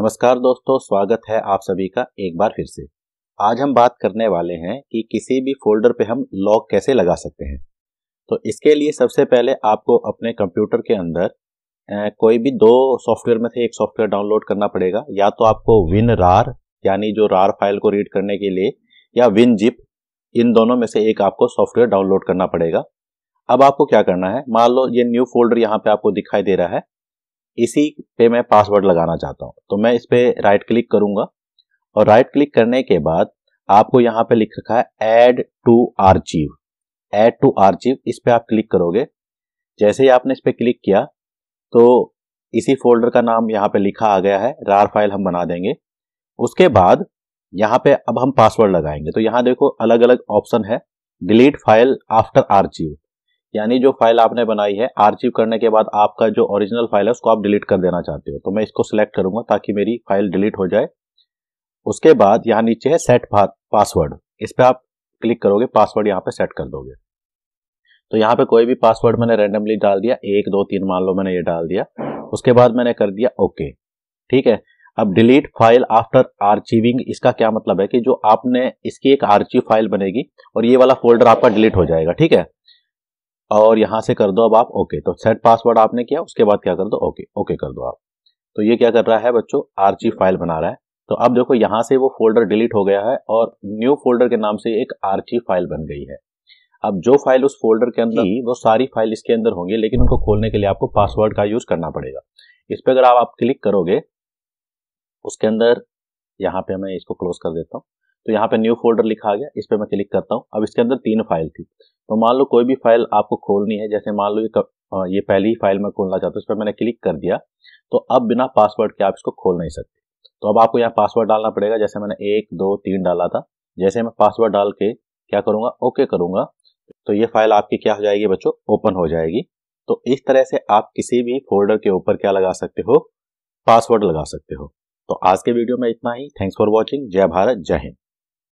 नमस्कार दोस्तों स्वागत है आप सभी का एक बार फिर से आज हम बात करने वाले हैं कि किसी भी फोल्डर पे हम लॉक कैसे लगा सकते हैं तो इसके लिए सबसे पहले आपको अपने कंप्यूटर के अंदर कोई भी दो सॉफ्टवेयर में से एक सॉफ्टवेयर डाउनलोड करना पड़ेगा या तो आपको विन रार यानी जो रार फाइल को रीड करने के लिए या विन जिप इन दोनों में से एक आपको सॉफ्टवेयर डाउनलोड करना पड़ेगा अब आपको क्या करना है मान लो ये न्यू फोल्डर यहाँ पे आपको दिखाई दे रहा है इसी पे मैं पासवर्ड लगाना चाहता हूँ तो मैं इस पर राइट क्लिक करूंगा और राइट क्लिक करने के बाद आपको यहाँ पे लिख रखा है एड टू चीव एड टू चीव इस पर आप क्लिक करोगे जैसे ही आपने इस पर क्लिक किया तो इसी फोल्डर का नाम यहाँ पे लिखा आ गया है रार फाइल हम बना देंगे उसके बाद यहाँ पे अब हम पासवर्ड लगाएंगे तो यहाँ देखो अलग अलग ऑप्शन है डिलीट फाइल आफ्टर आर्चिव यानी जो फाइल आपने बनाई है आर्चिव करने के बाद आपका जो ओरिजिनल फाइल है उसको आप डिलीट कर देना चाहते हो तो मैं इसको सिलेक्ट करूंगा ताकि मेरी फाइल डिलीट हो जाए उसके बाद यहाँ नीचे है सेट पासवर्ड इस पर आप क्लिक करोगे पासवर्ड यहाँ पे सेट कर दोगे तो यहाँ पे कोई भी पासवर्ड मैंने रेंडमली डाल दिया एक दो तीन मान लो मैंने ये डाल दिया उसके बाद मैंने कर दिया ओके ठीक है अब डिलीट फाइल आफ्टर आर्चिविंग इसका क्या मतलब है कि जो आपने इसकी एक आर्चिव फाइल बनेगी और ये वाला फोल्डर आपका डिलीट हो जाएगा ठीक है और यहां से कर दो अब आप ओके तो सेट पासवर्ड आपने किया उसके बाद क्या कर दो ओके ओके कर दो आप तो ये क्या कर रहा है बच्चों आर्ची फाइल बना रहा है तो अब देखो यहाँ से वो फोल्डर डिलीट हो गया है और न्यू फोल्डर के नाम से एक आर्ची फाइल बन गई है अब जो फाइल उस फोल्डर के अंदर वो सारी फाइल इसके अंदर होंगी लेकिन उनको खोलने के लिए आपको पासवर्ड का यूज करना पड़ेगा इस पर अगर आप, आप क्लिक करोगे उसके अंदर यहाँ पे मैं इसको क्लोज कर देता हूँ तो यहाँ पे न्यू फोल्डर लिखा आ गया इस पर मैं क्लिक करता हूँ अब इसके अंदर तीन फाइल थी तो मान लो कोई भी फाइल आपको खोलनी है जैसे मान लो ये ये पहली ही फाइल मैं खोलना चाहता हूँ इस पर मैंने क्लिक कर दिया तो अब बिना पासवर्ड के आप इसको खोल नहीं सकते तो अब आपको यहाँ पासवर्ड डालना पड़ेगा जैसे मैंने एक दो तीन डाला था जैसे मैं पासवर्ड डाल के क्या करूँगा ओके करूँगा तो ये फाइल आपकी क्या हो जाएगी बच्चों ओपन हो जाएगी तो इस तरह से आप किसी भी फोल्डर के ऊपर क्या लगा सकते हो पासवर्ड लगा सकते हो तो आज के वीडियो में इतना ही थैंक्स फॉर वॉचिंग जय भारत जय हिंद